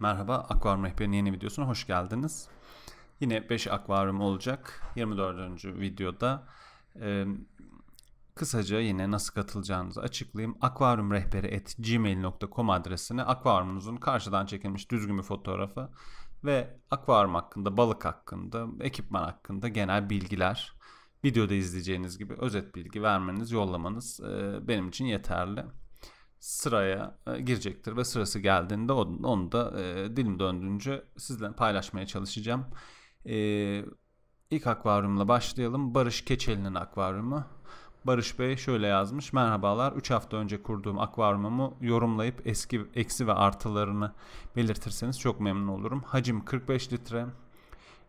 Merhaba Akvaryum Rehberi'nin yeni videosuna hoş geldiniz. Yine 5 akvaryum olacak. 24. videoda e, kısaca yine nasıl katılacağınızı açıklayayım. akvaryumrehberi.gmail.com adresine akvaryumunuzun karşıdan çekilmiş düzgün bir fotoğrafı ve akvaryum hakkında, balık hakkında, ekipman hakkında genel bilgiler, videoda izleyeceğiniz gibi özet bilgi vermeniz, yollamanız e, benim için yeterli sıraya e, girecektir ve sırası geldiğinde onu da e, dilim döndüğünce sizle paylaşmaya çalışacağım. E, ilk akvaryumla başlayalım. Barış Keçeli'nin akvaryumu. Barış Bey şöyle yazmış. Merhabalar. 3 hafta önce kurduğum akvaryumumu yorumlayıp eski eksi ve artılarını belirtirseniz çok memnun olurum. Hacim 45 litre.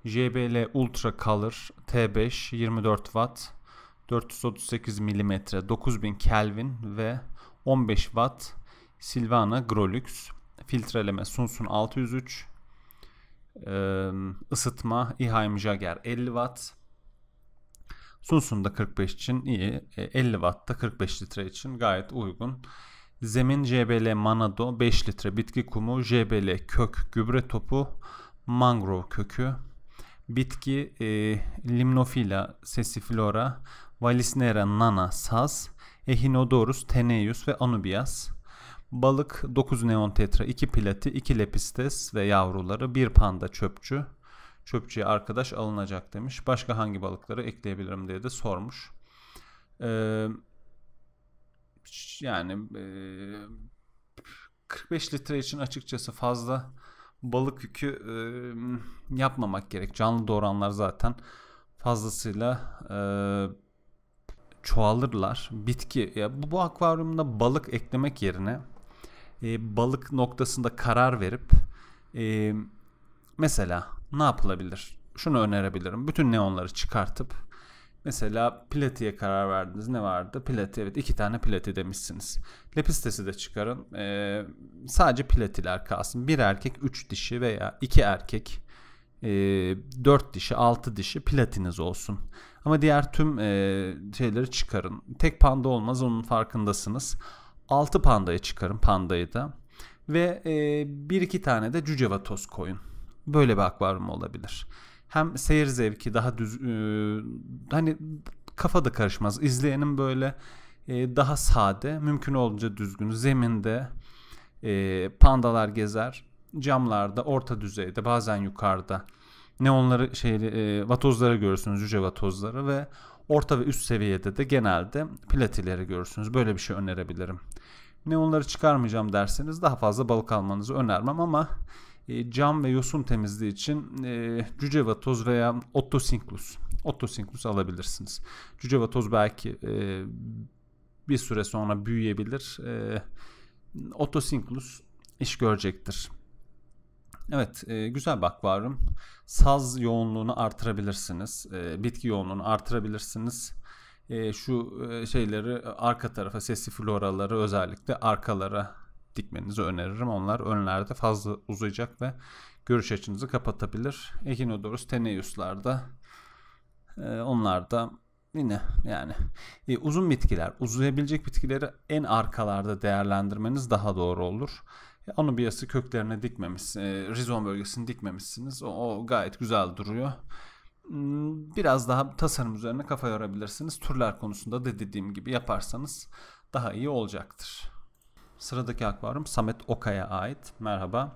JBL Ultra Color T5 24 Watt 438 mm 9000 Kelvin ve 15 Watt Silvana Grolux filtreleme Sunsun 603 ısıtma İHAM Jager 50 Watt Sunsun da 45 için iyi. 50 Watt'ta 45 litre için gayet uygun. Zemin JBL Manado 5 litre bitki kumu, JBL kök gübre topu, mangrove kökü, bitki e, Limnofila sesiflora, Valisnera nana saz, Echinodorus teneius ve anubias. Balık 9 neon tetra, 2 plati, 2 lepistes ve yavruları, 1 panda çöpçü. Çöpçüye arkadaş alınacak demiş. Başka hangi balıkları ekleyebilirim diye de sormuş. Ee, yani e, 45 litre için açıkçası fazla balık yükü e, yapmamak gerek. Canlı doğuranlar zaten fazlasıyla e, çoğalırlar. Bitki ya bu, bu akvaryumda balık eklemek yerine e, balık noktasında karar verip e, mesela ne yapılabilir? Şunu önerebilirim. Bütün neonları çıkartıp mesela Platy'ye karar verdiniz. Ne vardı? Platy evet iki tane Platy demişsiniz. Lepistesi de çıkarın. E, sadece platiler kalsın. Bir erkek üç dişi veya iki erkek e, 4 dişi altı dişi platiniz olsun. Ama diğer tüm e, şeyleri çıkarın. Tek panda olmaz onun farkındasınız. 6 panda'yı çıkarın pandayı da. Ve e, iki tane de cüce vatoz koyun. Böyle bir akvaryum olabilir. Hem seyir zevki daha düz... E, hani kafa da karışmaz. İzleyenin böyle e, daha sade, mümkün olunca düzgün. Zeminde e, pandalar gezer. Camlarda orta düzeyde bazen yukarıda neonları şey e, vatozları görürsünüz cüce vatozları ve orta ve üst seviyede de genelde platileri görürsünüz. Böyle bir şey önerebilirim. Neonları çıkarmayacağım derseniz daha fazla balık almanızı önermem ama e, cam ve yosun temizliği için e, cüce vatoz veya otosinklus otosinklus alabilirsiniz. Cüce vatoz belki e, bir süre sonra büyüyebilir. E, otosinklus iş görecektir. Evet e, güzel bak Saz yoğunluğunu artırabilirsiniz. E, bitki yoğunluğunu artırabilirsiniz. E, şu e, şeyleri e, arka tarafa sesli floraları özellikle arkalara dikmenizi öneririm. Onlar önlerde fazla uzayacak ve görüş açınızı kapatabilir. Echinodorus teneuslarda e, onlar da yine yani e, uzun bitkiler uzayabilecek bitkileri en arkalarda değerlendirmeniz daha doğru olur. Anubias'ı köklerine dikmemiş, e, rizon bölgesini dikmemişsiniz. O, o gayet güzel duruyor. Hmm, biraz daha tasarım üzerine kafa yorabilirsiniz. Türler konusunda da dediğim gibi yaparsanız daha iyi olacaktır. Sıradaki akvaryum Samet Oka'ya ait. Merhaba.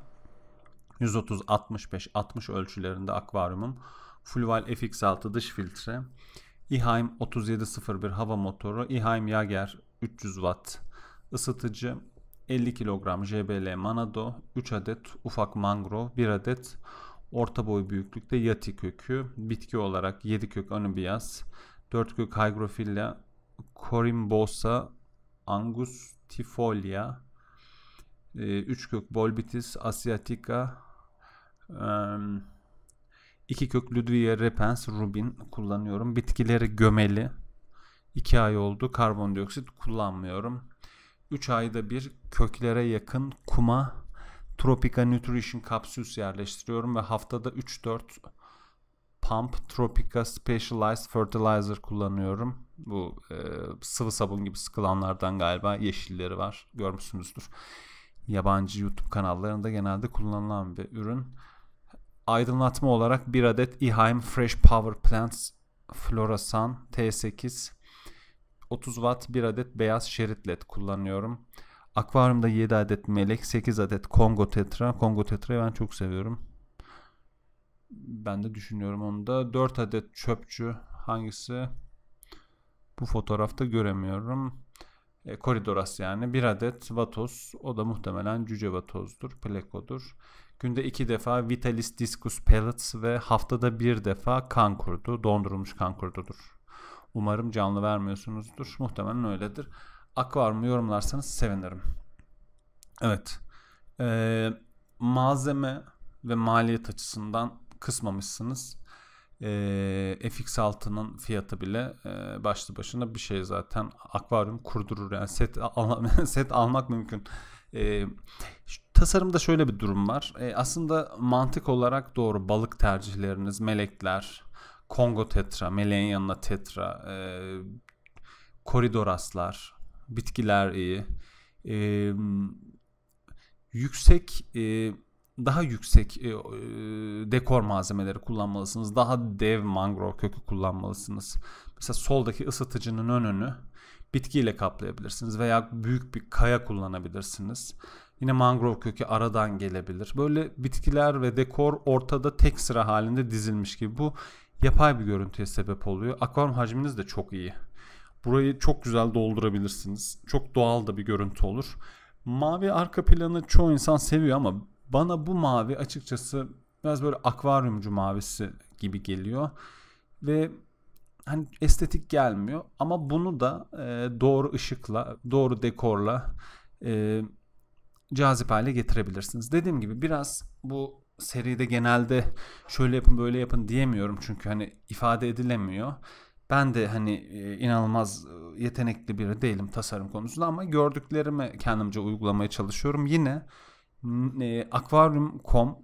130-65-60 ölçülerinde akvaryumum. Fulval FX6 dış filtre. İhaim 3701 hava motoru. İhaim Yager 300 watt ısıtıcı. 50 kilogram JBL Manado, 3 adet ufak mangro, 1 adet orta boy büyüklükte yati kökü, bitki olarak 7 kök Anubias, 4 kök hygrofilla, corimbosa, angustifolia, 3 e, kök bolbitis asiatica, 2 kök Ludwig repens rubin kullanıyorum. Bitkileri gömeli. 2 ay oldu. Karbondioksit kullanmıyorum. 3 ayda bir köklere yakın kuma Tropica Nutrition Capsules yerleştiriyorum ve haftada 3-4 Pump Tropica Specialized Fertilizer kullanıyorum. Bu e, sıvı sabun gibi sıkılanlardan galiba yeşilleri var. Görmüşsünüzdür. Yabancı YouTube kanallarında genelde kullanılan bir ürün. Aydınlatma olarak bir adet Iheim Fresh Power Plants Florasan T8 30 watt 1 adet beyaz şerit led kullanıyorum. Akvaryumda 7 adet melek, 8 adet Kongo tetra. Kongo tetra'yı ben çok seviyorum. Ben de düşünüyorum onu da. 4 adet çöpçü hangisi? Bu fotoğrafta göremiyorum. E, koridoras yani. 1 adet vatoz. O da muhtemelen cüce vatozdur. Plekodur. Günde 2 defa Vitalis Discus Pellets ve haftada 1 defa kan kurdu. Dondurulmuş kan kurdudur. Umarım canlı vermiyorsunuzdur. Muhtemelen öyledir. Akvaryumu yorumlarsanız sevinirim. Evet. Ee, malzeme ve maliyet açısından kısmamışsınız. Ee, fx altının fiyatı bile e, başlı başına bir şey zaten. Akvaryum kurdurur yani set, al set almak mümkün. Ee, tasarımda şöyle bir durum var. Ee, aslında mantık olarak doğru balık tercihleriniz, melekler, Kongo tetra, meleğin yanına tetra, e, koridoraslar, bitkiler iyi. E, yüksek e, daha yüksek e, e, dekor malzemeleri kullanmalısınız. Daha dev mangrove kökü kullanmalısınız. Mesela soldaki ısıtıcının önünü bitkiyle kaplayabilirsiniz veya büyük bir kaya kullanabilirsiniz. Yine mangrove kökü aradan gelebilir. Böyle bitkiler ve dekor ortada tek sıra halinde dizilmiş gibi. Bu yapay bir görüntüye sebep oluyor. Akvaryum hacminiz de çok iyi. Burayı çok güzel doldurabilirsiniz. Çok doğal da bir görüntü olur. Mavi arka planı çoğu insan seviyor ama bana bu mavi açıkçası biraz böyle akvaryumcu mavisi gibi geliyor. Ve hani estetik gelmiyor ama bunu da e, doğru ışıkla, doğru dekorla e, cazip hale getirebilirsiniz. Dediğim gibi biraz bu seride genelde şöyle yapın böyle yapın diyemiyorum çünkü hani ifade edilemiyor. Ben de hani e, inanılmaz e, yetenekli biri değilim tasarım konusunda ama gördüklerimi kendimce uygulamaya çalışıyorum. Yine e, akvaryum.com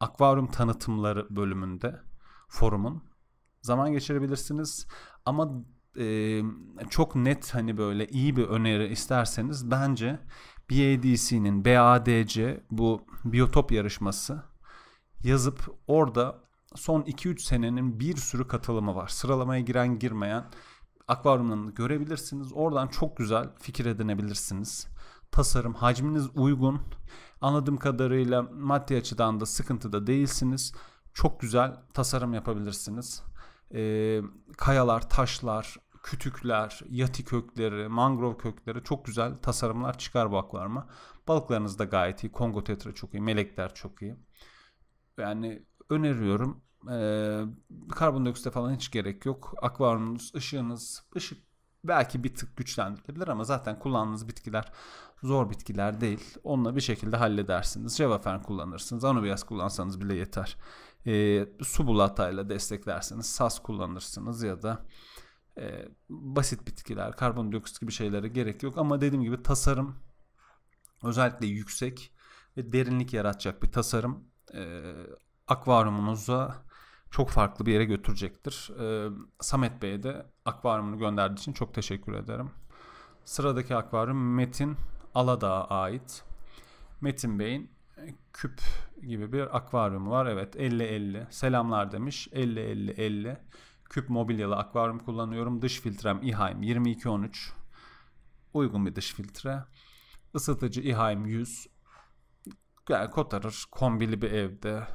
akvaryum tanıtımları bölümünde forumun zaman geçirebilirsiniz ama e, çok net hani böyle iyi bir öneri isterseniz bence BADC'nin BADC bu biyotop yarışması yazıp orada son 2-3 senenin bir sürü katılımı var. Sıralamaya giren girmeyen akvaryumlarını görebilirsiniz. Oradan çok güzel fikir edinebilirsiniz. Tasarım hacminiz uygun. Anladığım kadarıyla maddi açıdan da sıkıntıda değilsiniz. Çok güzel tasarım yapabilirsiniz. Ee, kayalar, taşlar, kütükler, yati kökleri, mangrov kökleri çok güzel tasarımlar çıkar bu akvaryuma. Balıklarınız da gayet iyi. Kongo tetra çok iyi. Melekler çok iyi. Yani öneriyorum. Ee, karbondioksite falan hiç gerek yok. Akvaryumunuz, ışığınız, ışık belki bir tık güçlendirilebilir ama zaten kullandığınız bitkiler zor bitkiler değil. Onunla bir şekilde halledersiniz. Cevaphen kullanırsınız. Anubias kullansanız bile yeter. E, su bulatayla desteklersiniz. Sas kullanırsınız ya da e, basit bitkiler, karbondioksit gibi şeylere gerek yok. Ama dediğim gibi tasarım özellikle yüksek ve derinlik yaratacak bir tasarım e, akvaryumunuza çok farklı bir yere götürecektir. E, Samet Bey'e de akvaryumunu gönderdiği için çok teşekkür ederim. Sıradaki akvaryum Metin Aladağ'a ait. Metin Bey'in e, küp gibi bir akvaryumu var. Evet 50-50 selamlar demiş. 50-50-50 Küp mobilyalı akvaryum kullanıyorum. Dış filtrem İHAIM 2213. Uygun bir dış filtre. Isıtıcı İHAIM 100. Yani kotarır kombili bir evde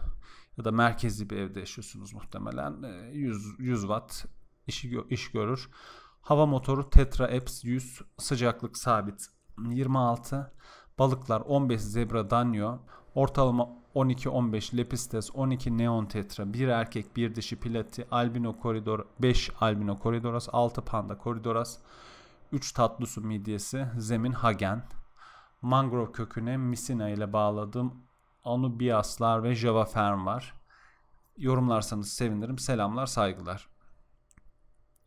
ya da merkezi bir evde yaşıyorsunuz muhtemelen. 100, ee, 100 watt işi, iş görür. Hava motoru Tetra Eps 100 sıcaklık sabit 26. Balıklar 15 zebra danio. Ortalama 12-15 Lepistes, 12 Neon Tetra, bir erkek, bir dişi Pilati, Albino Koridor, 5 Albino Koridoras, 6 Panda Koridoras, 3 tatlı su midyesi, zemin Hagen, mangrove köküne Misina ile bağladığım Anubiaslar ve Java Fern var. Yorumlarsanız sevinirim. Selamlar, saygılar.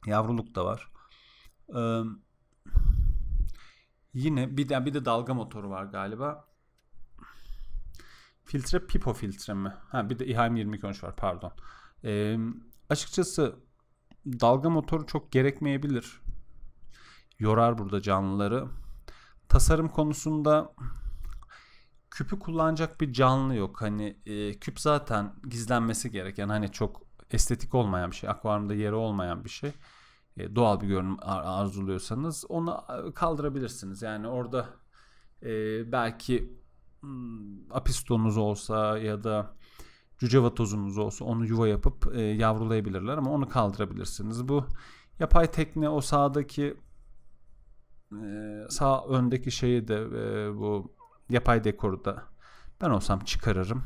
Yavruluk da var. Ee, yine bir de bir de dalga motoru var galiba. Filtre Pipo filtre mi? Ha bir de İHA'm 2013 var pardon. Ee, açıkçası dalga motoru çok gerekmeyebilir. Yorar burada canlıları. Tasarım konusunda küpü kullanacak bir canlı yok. Hani e, küp zaten gizlenmesi gereken hani çok estetik olmayan bir şey. Akvaryumda yeri olmayan bir şey. E, doğal bir görünüm arzuluyorsanız onu kaldırabilirsiniz. Yani orada e, belki Hmm, apistonuz olsa ya da cüce vatozunuz olsa onu yuva yapıp e, yavrulayabilirler ama onu kaldırabilirsiniz. Bu yapay tekne o sağdaki e, sağ öndeki şeyi de e, bu yapay dekoru da ben olsam çıkarırım.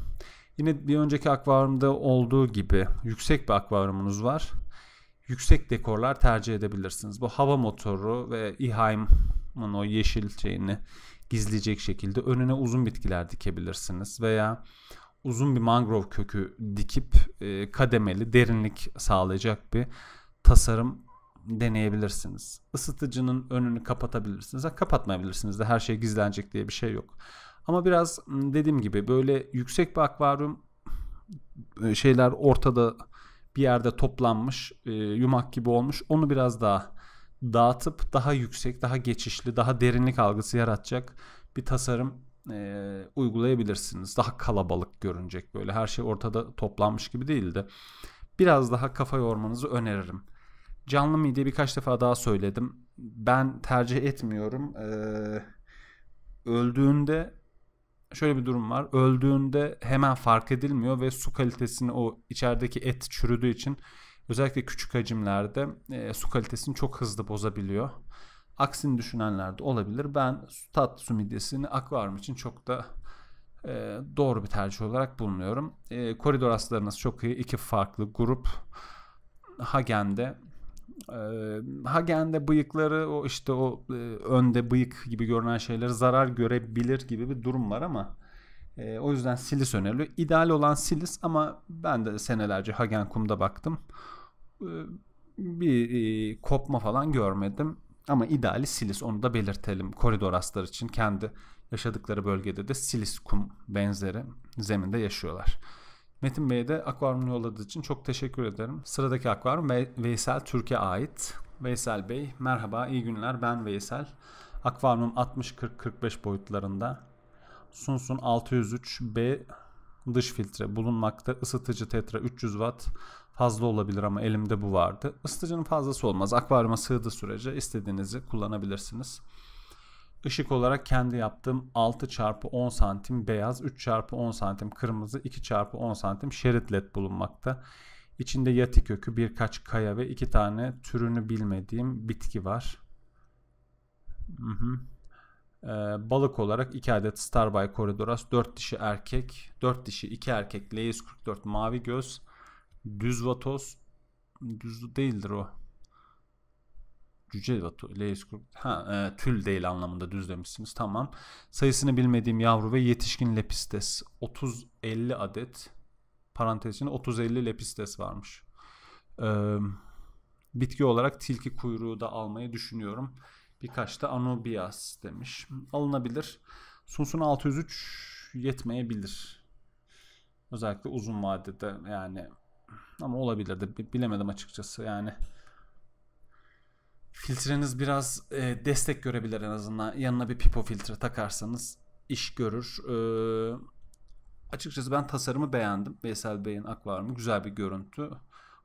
Yine bir önceki akvaryumda olduğu gibi yüksek bir akvaryumunuz var. Yüksek dekorlar tercih edebilirsiniz. Bu hava motoru ve İHAIM'ın o yeşil şeyini gizleyecek şekilde önüne uzun bitkiler dikebilirsiniz veya uzun bir mangrove kökü dikip e, kademeli derinlik sağlayacak bir tasarım deneyebilirsiniz. Isıtıcının önünü kapatabilirsiniz. Ha, kapatmayabilirsiniz de her şey gizlenecek diye bir şey yok. Ama biraz dediğim gibi böyle yüksek bir akvaryum e, şeyler ortada bir yerde toplanmış, e, yumak gibi olmuş. Onu biraz daha dağıtıp daha yüksek, daha geçişli, daha derinlik algısı yaratacak bir tasarım e, uygulayabilirsiniz. Daha kalabalık görünecek böyle her şey ortada toplanmış gibi değildi. biraz daha kafa yormanızı öneririm. Canlı midye birkaç defa daha söyledim. Ben tercih etmiyorum. Ee, öldüğünde şöyle bir durum var. Öldüğünde hemen fark edilmiyor ve su kalitesini o içerideki et çürüdüğü için özellikle küçük hacimlerde e, su kalitesini çok hızlı bozabiliyor. Aksini düşünenler de olabilir. Ben tat su midyesini akvaryum için çok da e, doğru bir tercih olarak bulunuyorum. E, koridor hastalarınız çok iyi. İki farklı grup. Hagen'de e, Hagen'de bıyıkları o işte o e, önde bıyık gibi görünen şeyleri zarar görebilir gibi bir durum var ama e, o yüzden silis öneriliyor. İdeal olan silis ama ben de senelerce Hagen kumda baktım bir kopma falan görmedim. Ama ideali silis onu da belirtelim. Koridor hastalar için kendi yaşadıkları bölgede de silis kum benzeri zeminde yaşıyorlar. Metin Bey'e de akvaryum yolladığı için çok teşekkür ederim. Sıradaki akvaryum Veysel Türkiye ait. Veysel Bey merhaba iyi günler ben Veysel. Akvaryum 60-40-45 boyutlarında Sunsun 603B dış filtre bulunmakta. Isıtıcı tetra 300 watt fazla olabilir ama elimde bu vardı. Isıtıcının fazlası olmaz. Akvaryuma sığdığı sürece istediğinizi kullanabilirsiniz. Işık olarak kendi yaptığım 6 çarpı 10 santim beyaz, 3 çarpı 10 santim kırmızı, 2 çarpı 10 santim şerit led bulunmakta. İçinde yati kökü, birkaç kaya ve iki tane türünü bilmediğim bitki var. Hı hı. Ee, balık olarak 2 adet Starby Corydoras, 4 dişi erkek, 4 dişi 2 erkek Leis 44 mavi göz, Düz vatoz düz değildir o. Cüce vatoz. Ha, e, tül değil anlamında düz demişsiniz. Tamam. Sayısını bilmediğim yavru ve yetişkin lepistes. 30-50 adet parantez içinde 30-50 lepistes varmış. Ee, bitki olarak tilki kuyruğu da almayı düşünüyorum. Birkaç da anubias demiş. Alınabilir. Sunsun 603 yetmeyebilir. Özellikle uzun vadede yani ama olabilir de Bilemedim açıkçası yani. Filtreniz biraz e, destek görebilir en azından. Yanına bir pipo filtre takarsanız iş görür. E, açıkçası ben tasarımı beğendim. Veysel Bey'in akvaryumu güzel bir görüntü.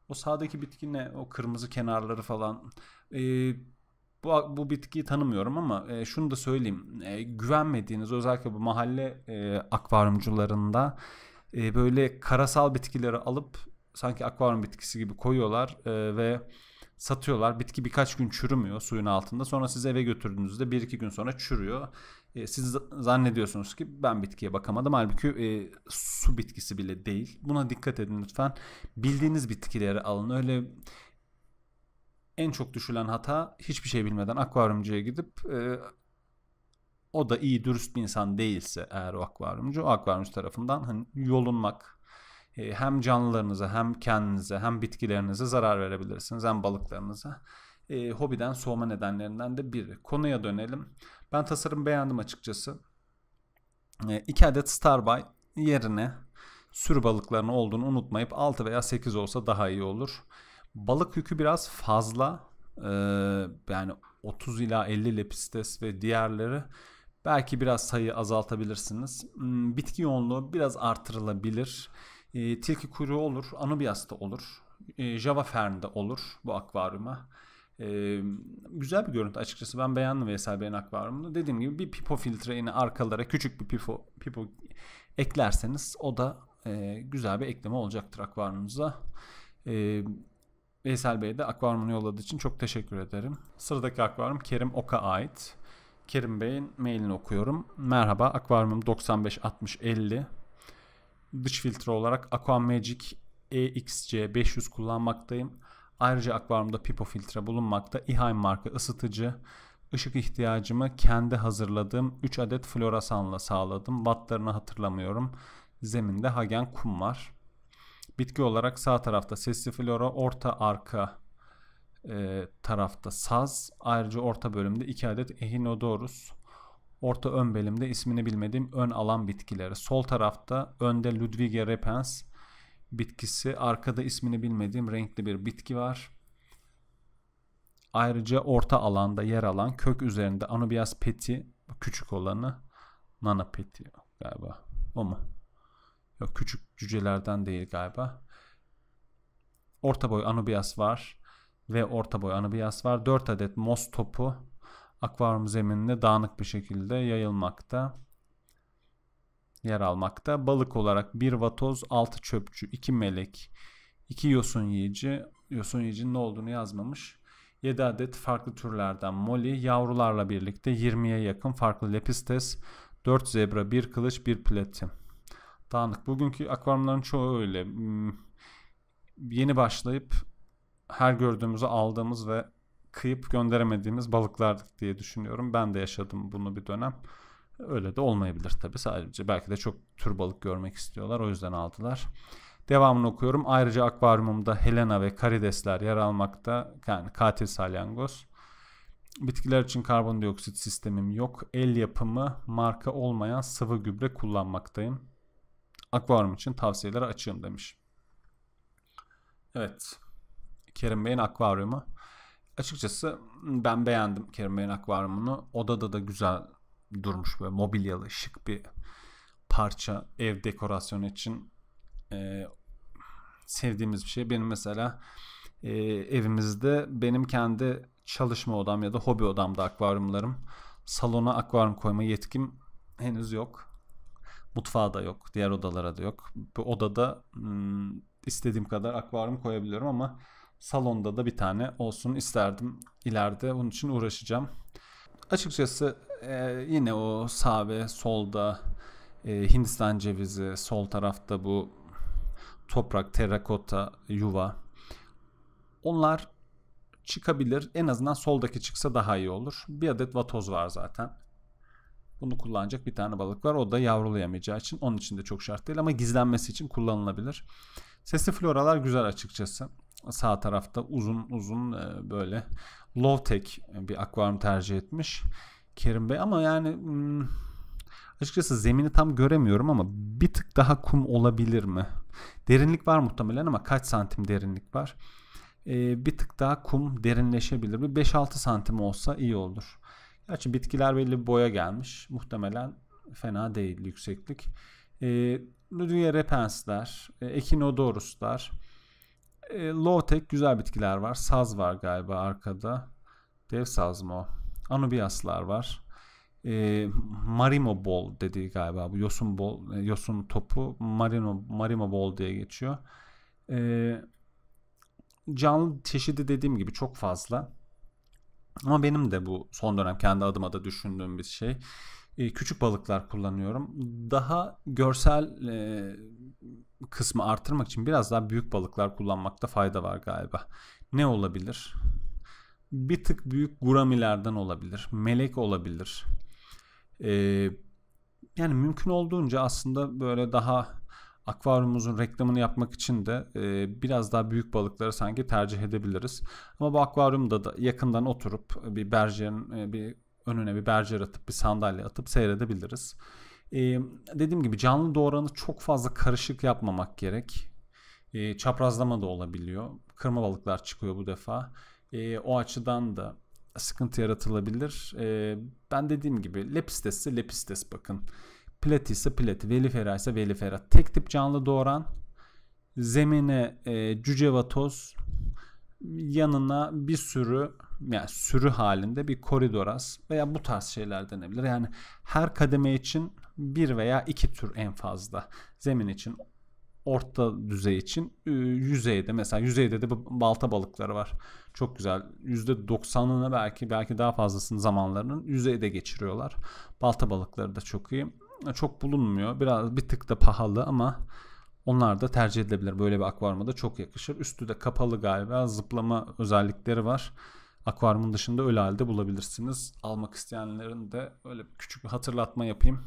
O sağdaki bitki ne? O kırmızı kenarları falan. E, bu, bu bitkiyi tanımıyorum ama e, şunu da söyleyeyim. E, güvenmediğiniz özellikle bu mahalle e, akvaryumcularında e, böyle karasal bitkileri alıp sanki akvaryum bitkisi gibi koyuyorlar e, ve satıyorlar. Bitki birkaç gün çürümüyor suyun altında. Sonra siz eve götürdüğünüzde bir iki gün sonra çürüyor. E, siz zannediyorsunuz ki ben bitkiye bakamadım. Halbuki e, su bitkisi bile değil. Buna dikkat edin lütfen. Bildiğiniz bitkileri alın. Öyle en çok düşülen hata hiçbir şey bilmeden akvaryumcuya gidip e, o da iyi dürüst bir insan değilse eğer o akvaryumcu o akvaryumcu tarafından hani yolunmak hem canlılarınıza hem kendinize hem bitkilerinize zarar verebilirsiniz hem balıklarınıza. E, hobiden soğuma nedenlerinden de biri. Konuya dönelim. Ben tasarım beğendim açıkçası. İki adet Starbite yerine sürü balıklarının olduğunu unutmayıp 6 veya 8 olsa daha iyi olur. Balık yükü biraz fazla. Ee, yani 30 ila 50 lepistes ve diğerleri belki biraz sayı azaltabilirsiniz. Hmm, bitki yoğunluğu biraz artırılabilir. E, tilki kuyruğu olur, anubias da olur, e, Java de olur bu akvaryuma. E, güzel bir görüntü açıkçası. Ben beğendim VSB'nin akvaryumunu. Dediğim gibi bir pipo filtre yine arkalara küçük bir pipo, pipo eklerseniz o da e, güzel bir ekleme olacaktır akvaryumunuza. E, Veysel Bey'e de akvaryumunu yolladığı için çok teşekkür ederim. Sıradaki akvaryum Kerim Ok'a ait. Kerim Bey'in mailini okuyorum. Merhaba akvaryumum 95 60 50 dış filtre olarak Aquamagic EXC500 kullanmaktayım. Ayrıca akvaryumda Pipo filtre bulunmakta. İHAM marka ısıtıcı. Işık ihtiyacımı kendi hazırladığım 3 adet floresanla sağladım. Wattlarını hatırlamıyorum. Zeminde Hagen kum var. Bitki olarak sağ tarafta sesli flora, orta arka e, tarafta saz. Ayrıca orta bölümde 2 adet Echinodorus Orta ön belimde ismini bilmediğim ön alan bitkileri. Sol tarafta önde Ludwig repens bitkisi. Arkada ismini bilmediğim renkli bir bitki var. Ayrıca orta alanda yer alan kök üzerinde Anubias peti küçük olanı Nana peti galiba. O mu? Yok küçük cücelerden değil galiba. Orta boy Anubias var ve orta boy Anubias var. 4 adet Mos topu akvaryum zemininde dağınık bir şekilde yayılmakta yer almakta. Balık olarak bir vatoz, altı çöpçü, iki melek, iki yosun yiyici. Yosun yiyicinin ne olduğunu yazmamış. 7 adet farklı türlerden moli, yavrularla birlikte 20'ye yakın farklı lepistes, 4 zebra, 1 kılıç, 1 pleti. Dağınık. Bugünkü akvaryumların çoğu öyle. Hmm, yeni başlayıp her gördüğümüzü aldığımız ve kıyıp gönderemediğimiz balıklardık diye düşünüyorum. Ben de yaşadım bunu bir dönem. Öyle de olmayabilir tabii. Sadece belki de çok tür balık görmek istiyorlar. O yüzden aldılar. Devamını okuyorum. Ayrıca akvaryumumda Helena ve karidesler yer almakta. Yani katil salyangoz. Bitkiler için karbondioksit sistemim yok. El yapımı marka olmayan sıvı gübre kullanmaktayım. Akvaryum için tavsiyeleri açığım demiş. Evet. Kerim Bey'in akvaryumu açıkçası ben beğendim Kerim Bey'in akvaryumunu. Odada da güzel durmuş böyle mobilyalı şık bir parça ev dekorasyonu için e, sevdiğimiz bir şey. Benim mesela e, evimizde benim kendi çalışma odam ya da hobi odamda akvaryumlarım. Salona akvaryum koyma yetkim henüz yok. Mutfağa da yok. Diğer odalara da yok. Bu odada istediğim kadar akvaryum koyabiliyorum ama salonda da bir tane olsun isterdim. İleride bunun için uğraşacağım. Açıkçası e, yine o sağ ve solda e, Hindistan cevizi, sol tarafta bu toprak, terakota, yuva. Onlar çıkabilir. En azından soldaki çıksa daha iyi olur. Bir adet vatoz var zaten. Bunu kullanacak bir tane balık var. O da yavrulayamayacağı için onun için de çok şart değil ama gizlenmesi için kullanılabilir. Sesli floralar güzel açıkçası sağ tarafta uzun uzun e, böyle low tech e, bir akvaryum tercih etmiş Kerim Bey ama yani hmm, açıkçası zemini tam göremiyorum ama bir tık daha kum olabilir mi? Derinlik var muhtemelen ama kaç santim derinlik var? E, bir tık daha kum derinleşebilir mi? 5-6 santim olsa iyi olur. Gerçi bitkiler belli bir boya gelmiş. Muhtemelen fena değil yükseklik. Ee, Lydia repensler, Echinodoruslar, e, low tech güzel bitkiler var. Saz var galiba arkada. Dev saz mı o? Anubiaslar var. E, marimo bol dediği galiba bu yosun bol e, yosun topu marino marimo bol diye geçiyor. E, canlı çeşidi dediğim gibi çok fazla. Ama benim de bu son dönem kendi adıma da düşündüğüm bir şey. E, küçük balıklar kullanıyorum. Daha görsel e, kısmı artırmak için biraz daha büyük balıklar kullanmakta fayda var galiba. Ne olabilir? Bir tık büyük guramilerden olabilir. Melek olabilir. E, yani mümkün olduğunca aslında böyle daha akvaryumumuzun reklamını yapmak için de e, biraz daha büyük balıkları sanki tercih edebiliriz. Ama bu akvaryumda da yakından oturup bir berjerin e, bir önüne bir berjer atıp bir sandalye atıp seyredebiliriz. Ee, dediğim gibi canlı doğranı çok fazla karışık yapmamak gerek. Ee, çaprazlama da olabiliyor. Kırma balıklar çıkıyor bu defa. Ee, o açıdan da sıkıntı yaratılabilir. Ee, ben dediğim gibi lepistes ise lepistes bakın. Plati ise plati, velifera ise velifera. Tek tip canlı doğuran zemine e, cücevatoz yanına bir sürü yani sürü halinde bir koridoras veya bu tarz şeyler denebilir. Yani her kademe için bir veya iki tür en fazla. Zemin için orta düzey için ıı, yüzeyde mesela yüzeyde de balta balıkları var. Çok güzel. %90'ını belki belki daha fazlasını zamanlarının yüzeyde geçiriyorlar. Balta balıkları da çok iyi. Çok bulunmuyor. Biraz bir tık da pahalı ama onlar da tercih edilebilir. Böyle bir akvaryumda çok yakışır. Üstü de kapalı galiba. Zıplama özellikleri var. Akvaryumun dışında öyle halde bulabilirsiniz. Almak isteyenlerin de öyle küçük bir hatırlatma yapayım.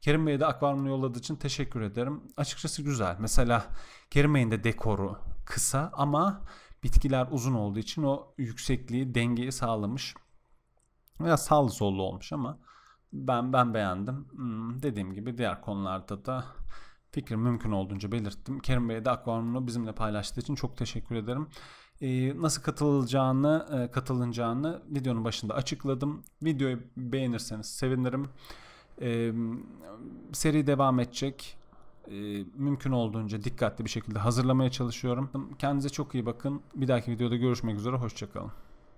Kerim Bey'e de akvaryumunu yolladığı için teşekkür ederim. Açıkçası güzel. Mesela Kerim Bey'in de dekoru kısa ama bitkiler uzun olduğu için o yüksekliği dengeyi sağlamış. Veya sağlı sollu olmuş ama ben ben beğendim. Hmm, dediğim gibi diğer konularda da fikir mümkün olduğunca belirttim. Kerim Bey'e de akvaryumunu bizimle paylaştığı için çok teşekkür ederim. Ee, nasıl katılacağını, e, katılınacağını videonun başında açıkladım. Videoyu beğenirseniz sevinirim. Ee, seri devam edecek. Ee, mümkün olduğunca dikkatli bir şekilde hazırlamaya çalışıyorum. Kendinize çok iyi bakın. Bir dahaki videoda görüşmek üzere. Hoşçakalın.